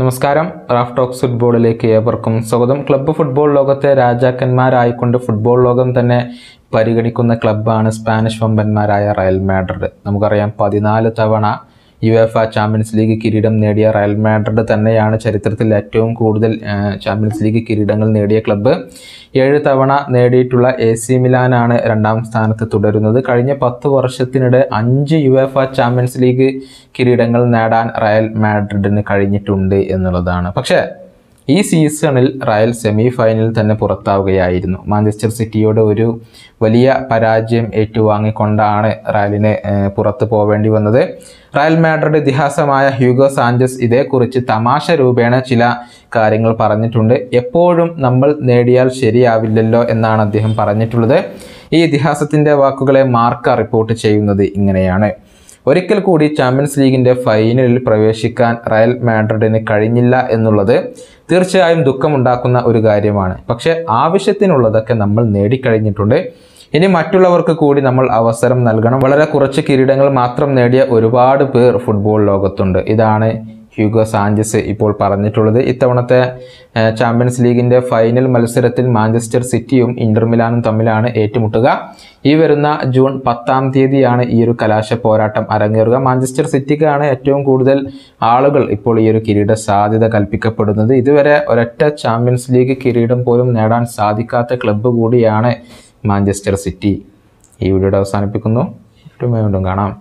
നമസ്കാരം Raf talks ഫുട്ബോളിലേക്ക് ഏവർക്കും സ്വാഗതം ക്ലബ്ബ് ഫുട്ബോൾ ലോകത്തെ രാജാക്കന്മാരായിക്കൊണ്ട് ഫുട്ബോൾ ലോകം തന്നെ പരിഗണിക്കുന്ന ക്ലബ്ബാണ് സ്പാനിഷ് വമ്പന്മാരായ റയൽ മാഡ്രിഡ് നമുക്കറിയാം പതിനാല് തവണ ആ ചാമ്പ്യൻസ് ലീഗ് കിരീടം നേടിയ റയൽ മാഡ്രിഡ് തന്നെയാണ് ചരിത്രത്തിൽ ഏറ്റവും കൂടുതൽ ചാമ്പ്യൻസ് ലീഗ് കിരീടങ്ങൾ നേടിയ ക്ലബ്ബ് ഏഴ് തവണ നേടിയിട്ടുള്ള എ സി മിലാനാണ് രണ്ടാം സ്ഥാനത്ത് തുടരുന്നത് കഴിഞ്ഞ പത്ത് വർഷത്തിനിടെ അഞ്ച് ആ ചാമ്പ്യൻസ് ലീഗ് കിരീടങ്ങൾ നേടാൻ റയൽ മാഡ്രിഡിന് കഴിഞ്ഞിട്ടുണ്ട് എന്നുള്ളതാണ് പക്ഷേ ഈ സീസണിൽ റയൽ സെമി ഫൈനലിൽ തന്നെ പുറത്താവുകയായിരുന്നു മാഞ്ചസ്റ്റർ സിറ്റിയോട് ഒരു വലിയ പരാജയം ഏറ്റുവാങ്ങിക്കൊണ്ടാണ് റയലിന് പുറത്തു പോവേണ്ടി വന്നത് റയൽ മാഡ്രിഡ് ഇതിഹാസമായ ഹ്യൂഗോ സാഞ്ചസ് ഇതേക്കുറിച്ച് തമാശ രൂപേണ ചില കാര്യങ്ങൾ പറഞ്ഞിട്ടുണ്ട് എപ്പോഴും നമ്മൾ നേടിയാൽ ശരിയാവില്ലല്ലോ എന്നാണ് അദ്ദേഹം പറഞ്ഞിട്ടുള്ളത് ഈ ഇതിഹാസത്തിൻ്റെ വാക്കുകളെ മാർക്ക റിപ്പോർട്ട് ചെയ്യുന്നത് ഇങ്ങനെയാണ് ഒരിക്കൽ കൂടി ചാമ്പ്യൻസ് ലീഗിൻ്റെ ഫൈനലിൽ പ്രവേശിക്കാൻ റയൽ മാഡ്രിഡിന് കഴിഞ്ഞില്ല എന്നുള്ളത് തീർച്ചയായും ദുഃഖമുണ്ടാക്കുന്ന ഒരു കാര്യമാണ് പക്ഷേ ആവശ്യത്തിനുള്ളതൊക്കെ നമ്മൾ നേടിക്കഴിഞ്ഞിട്ടുണ്ട് ഇനി മറ്റുള്ളവർക്ക് കൂടി നമ്മൾ അവസരം നൽകണം വളരെ കുറച്ച് കിരീടങ്ങൾ മാത്രം നേടിയ ഒരുപാട് പേർ ഫുട്ബോൾ ലോകത്തുണ്ട് ഇതാണ് ഹ്യൂഗോ സാഞ്ചസ് ഇപ്പോൾ പറഞ്ഞിട്ടുള്ളത് ഇത്തവണത്തെ ചാമ്പ്യൻസ് ലീഗിൻ്റെ ഫൈനൽ മത്സരത്തിൽ മാഞ്ചസ്റ്റർ സിറ്റിയും ഇൻ്റർ മിലാനും തമ്മിലാണ് ഏറ്റുമുട്ടുക ഈ വരുന്ന ജൂൺ പത്താം തീയതിയാണ് ഈ ഒരു കലാശ പോരാട്ടം അരങ്ങേറുക മാഞ്ചസ്റ്റർ സിറ്റിക്കാണ് ഏറ്റവും കൂടുതൽ ആളുകൾ ഇപ്പോൾ ഈ ഒരു കിരീട സാധ്യത കൽപ്പിക്കപ്പെടുന്നത് ഇതുവരെ ഒരൊറ്റ ചാമ്പ്യൻസ് ലീഗ് കിരീടം പോലും നേടാൻ സാധിക്കാത്ത ക്ലബ്ബ് കൂടിയാണ് മാഞ്ചസ്റ്റർ സിറ്റി ഈ വീഡിയോയുടെ അവസാനിപ്പിക്കുന്നു വീണ്ടും കാണാം